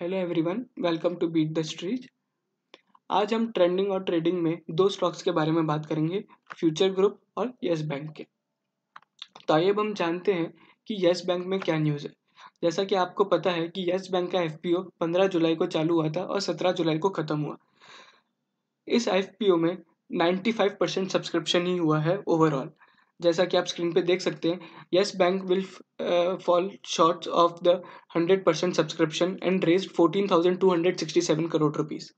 Hello everyone welcome to beat the street आज हम trending और ट्रेडिंग में दो स्टॉक्स के बारे में बात करेंगे फ्यूचर ग्रुप और यस बैंक के तो आइए अब हम जानते हैं कि येस बैंक में क्या न्यूज़ है जैसा कि आपको पता है कि येस बैंक का एफ 15 जुलाई को चालू हुआ था और 17 जुलाई को ख़त्म हुआ इस एफ में 95 परसेंट सब्सक्रिप्शन ही हुआ है ओवरऑल जैसा कि आप स्क्रीन पे देख सकते हैं Yes Bank will fall short of the hundred percent subscription and raise fourteen thousand two hundred sixty seven crore rupees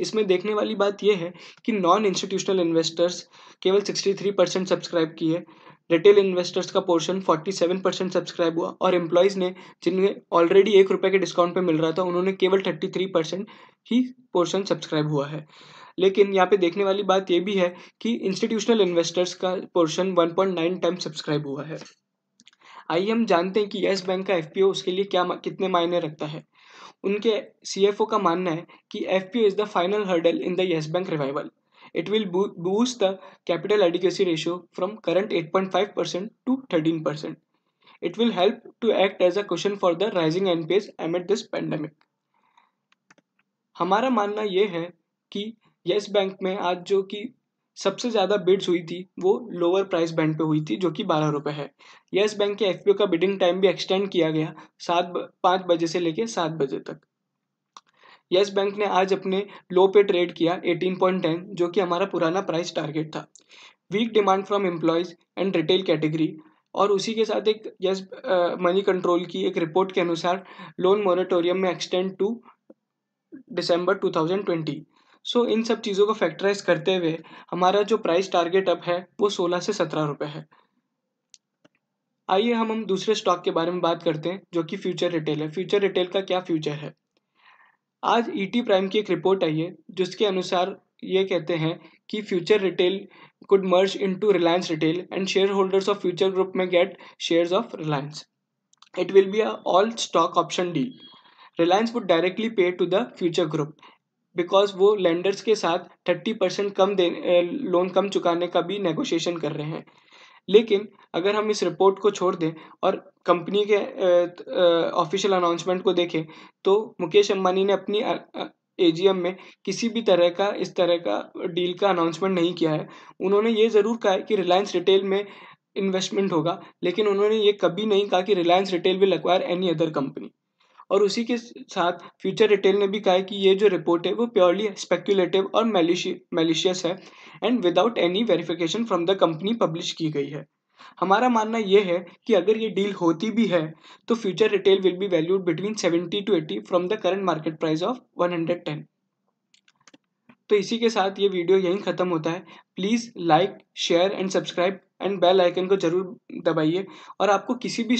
इसमें देखने वाली बात यह है कि नॉन इंस्टीट्यूशनल इन्वेस्टर्स केवल सिक्सटी थ्री परसेंट सब्सक्राइब किए रिटेल इन्वेस्टर्स का portion forty seven percent subscribe हुआ और एम्प्लॉयज़ ने जिन्हें ऑलरेडी एक रुपये के डिस्काउंट पर मिल रहा था उन्होंने केवल थर्टी थ्री परसेंट ही पोर्शन सब्सक्राइब हुआ है लेकिन यहाँ पे देखने वाली बात यह भी है कि इंस्टीट्यूशनल इन्वेस्टर्स का पोर्शन 1.9 टाइम सब्सक्राइब हुआ है आइए हम जानते हैं कि येस बैंक का एफ उसके लिए क्या कितने मायने रखता है उनके सी का मानना है कि F P is the final hurdle in the Yes Bank revival it it will boost the capital adequacy ratio from current to thirteen 13%. It will help to act as a cushion for the rising NPAs amid this pandemic हमारा मानना यह है कि Yes bank में आज जो कि सबसे ज़्यादा बिड्स हुई थी वो लोअर प्राइस बैंड पे हुई थी जो कि बारह रुपये है येस बैंक के एफ का बिडिंग टाइम भी एक्सटेंड किया गया सात पाँच बजे से लेके सात बजे तक यस बैंक ने आज अपने लो पे ट्रेड किया 18.10 जो कि हमारा पुराना प्राइस टारगेट था weak demand from employees and retail category और उसी के साथ एक यस मनी कंट्रोल की एक रिपोर्ट के अनुसार लोन मॉरेटोरियम में एक्सटेंड टू दिसंबर 2020 सो so, इन सब चीज़ों को फैक्टराइज करते हुए हमारा जो प्राइस टारगेट अप है वो सोलह से सत्रह रुपये है आइए हम हम दूसरे स्टॉक के बारे में बात करते हैं जो कि फ्यूचर रिटेल है फ्यूचर रिटेल का क्या फ्यूचर है आज ई e प्राइम की एक रिपोर्ट आई है जिसके अनुसार ये कहते हैं कि Future Retail could merge into Reliance Retail and shareholders of Future Group में get share of Reliance it will be a all stock option deal Reliance would directly pay to the Future Group because वो lenders के साथ thirty percent कम दे loan कम चुकाने का भी नेगोशिएशन कर रहे हैं लेकिन अगर हम इस रिपोर्ट को छोड़ दें और कंपनी के ऑफिशियल अनाउंसमेंट को देखें तो मुकेश अंबानी ने अपनी एजीएम में किसी भी तरह का इस तरह का डील का अनाउंसमेंट नहीं किया है उन्होंने ये ज़रूर कहा है कि रिलायंस रिटेल में इन्वेस्टमेंट होगा लेकिन उन्होंने ये कभी नहीं कहा कि Reliance Retail will acquire any other company और उसी के साथ फ्यूचर रिटेल ने भी कहा है कि ये जो रिपोर्ट है वो प्योरली स्पेक्यूलेटिव और मेलिशियस है and without any verification from the company publish की गई है हमारा मानना यह है कि अगर ये डील होती भी है तो Future Retail will be valued between seventy two eighty from the current market price of one hundred ten तो इसी के साथ ये वीडियो यहीं ख़त्म होता है please like share and subscribe and bell icon को जरूर दबाइए और आपको किसी भी